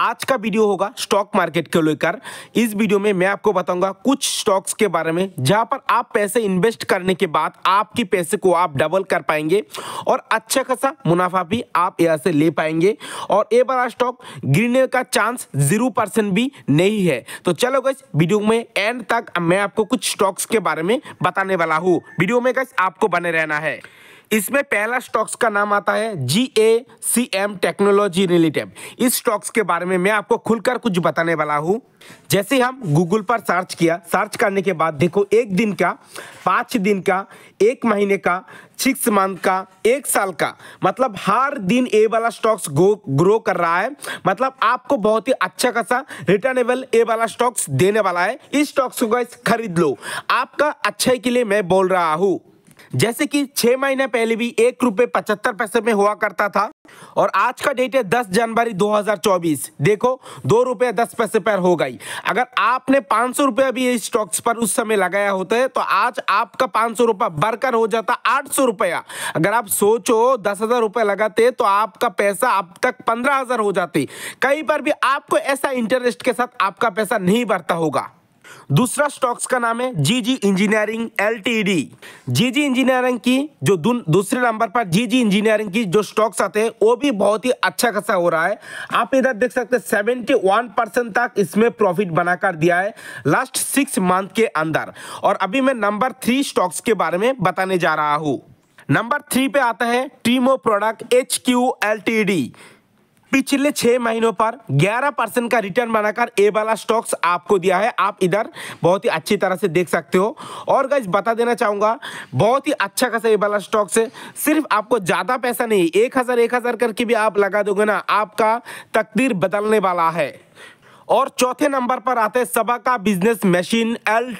आज का वीडियो होगा स्टॉक मार्केट को लेकर इस वीडियो में मैं आपको बताऊंगा कुछ स्टॉक्स के बारे में जहां पर आप पैसे इन्वेस्ट करने के बाद आपके पैसे को आप डबल कर पाएंगे और अच्छा खासा मुनाफा भी आप यहां से ले पाएंगे और ये बड़ा स्टॉक गिरने का चांस जीरो परसेंट भी नहीं है तो चलो गई वीडियो में एंड तक मैं आपको कुछ स्टॉक्स के बारे में बताने वाला हूँ वीडियो में गई आपको बने रहना है इसमें पहला स्टॉक्स का नाम आता है G A C M technology related इस स्टॉक्स के बारे में मैं आपको खुलकर कुछ बताने वाला हूँ जैसे हम गूगल पर सर्च किया सर्च करने के बाद देखो एक दिन का पाँच दिन का एक महीने का सिक्स मंथ का एक साल का मतलब हर दिन ए वाला स्टॉक्स ग्रो कर रहा है मतलब आपको बहुत ही अच्छा खासा रिटर्नेबल ए वाला स्टॉक्स देने वाला है इस स्टॉक्स को खरीद लो आपका अच्छे के लिए मैं बोल रहा हूँ जैसे कि छह महीने पहले भी एक रुपए पचहत्तर पैसे में हुआ करता था और आज का डेट है दस जनवरी 2024 देखो दो रुपए दस पैसे पर हो गई अगर आपने पांच सौ रुपया भी स्टॉक्स पर उस समय लगाया होता है तो आज आपका पांच सौ रुपया बढ़कर हो जाता आठ सौ रुपया अगर आप सोचो दस हजार रुपये लगाते तो आपका पैसा अब तक पंद्रह हजार हो जाते कई बार भी आपको ऐसा इंटरेस्ट के साथ आपका पैसा नहीं बढ़ता होगा दूसरा स्टॉक्स का नाम है जीजी इंजीनियरिंग एलटीडी जीजी इंजीनियरिंग की जो दूसरे नंबर पर जीजी इंजीनियरिंग की जो स्टॉक्स आते हैं वो भी बहुत ही अच्छा खासा हो रहा है आप इधर देख सकते हैं सेवेंटी वन परसेंट तक इसमें प्रॉफिट बनाकर दिया है लास्ट सिक्स मंथ के अंदर और अभी मैं नंबर थ्री स्टॉक्स के बारे में बताने जा रहा हूँ नंबर थ्री पे आता है टीमो product H Q L T D पिछले छह महीनों पर 11 परसेंट का रिटर्न बनाकर ए वाला स्टॉक्स आपको दिया है आप इधर बहुत ही अच्छी तरह से देख सकते हो और गाइज बता देना चाहूंगा बहुत ही अच्छा खासा ए वाला स्टॉक्स है सिर्फ आपको ज़्यादा पैसा नहीं एक हज़ार एक हज़ार करके भी आप लगा दोगे ना आपका तकदीर बदलने वाला है और चौथे नंबर पर आते हैं सबा का बिजनेस मशीन एल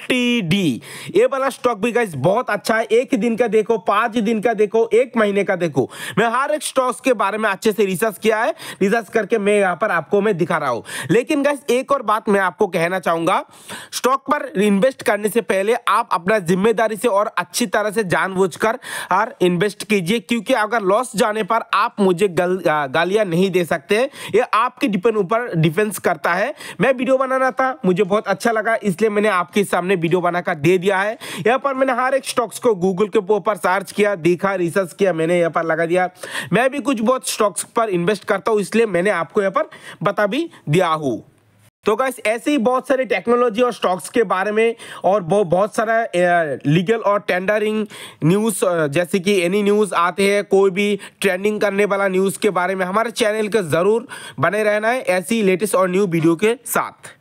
ये वाला स्टॉक भी गाइस बहुत अच्छा है एक दिन का देखो पांच दिन का देखो एक महीने का देखो मैं हर एक स्टॉक्स के बारे में अच्छे से रिसर्च किया है रिसर्च करके मैं यहाँ पर आपको मैं दिखा रहा हूँ लेकिन गाइस एक और बात मैं आपको कहना चाहूंगा स्टॉक पर इन्वेस्ट करने से पहले आप अपना जिम्मेदारी से और अच्छी तरह से जानबूझ हर इन्वेस्ट कीजिए क्योंकि अगर लॉस जाने पर आप मुझे गल, गालियां नहीं दे सकते ये आपके डिपेंड ऊपर डिफेंस करता है मैं वीडियो बनाना था मुझे बहुत अच्छा लगा इसलिए मैंने आपके सामने वीडियो बनाकर दे दिया है यहाँ पर मैंने हर एक स्टॉक्स को गूगल के ऊपर सर्च किया देखा रिसर्च किया मैंने यहाँ पर लगा दिया मैं भी कुछ बहुत स्टॉक्स पर इन्वेस्ट करता हूँ इसलिए मैंने आपको यहाँ पर बता भी दिया हूँ तो गाइस ऐसे ही बहुत सारे टेक्नोलॉजी और स्टॉक्स के बारे में और बहुत सारा लीगल और टेंडरिंग न्यूज़ जैसे कि एनी न्यूज़ आते हैं कोई भी ट्रेंडिंग करने वाला न्यूज़ के बारे में हमारे चैनल के ज़रूर बने रहना है ऐसी लेटेस्ट और न्यू वीडियो के साथ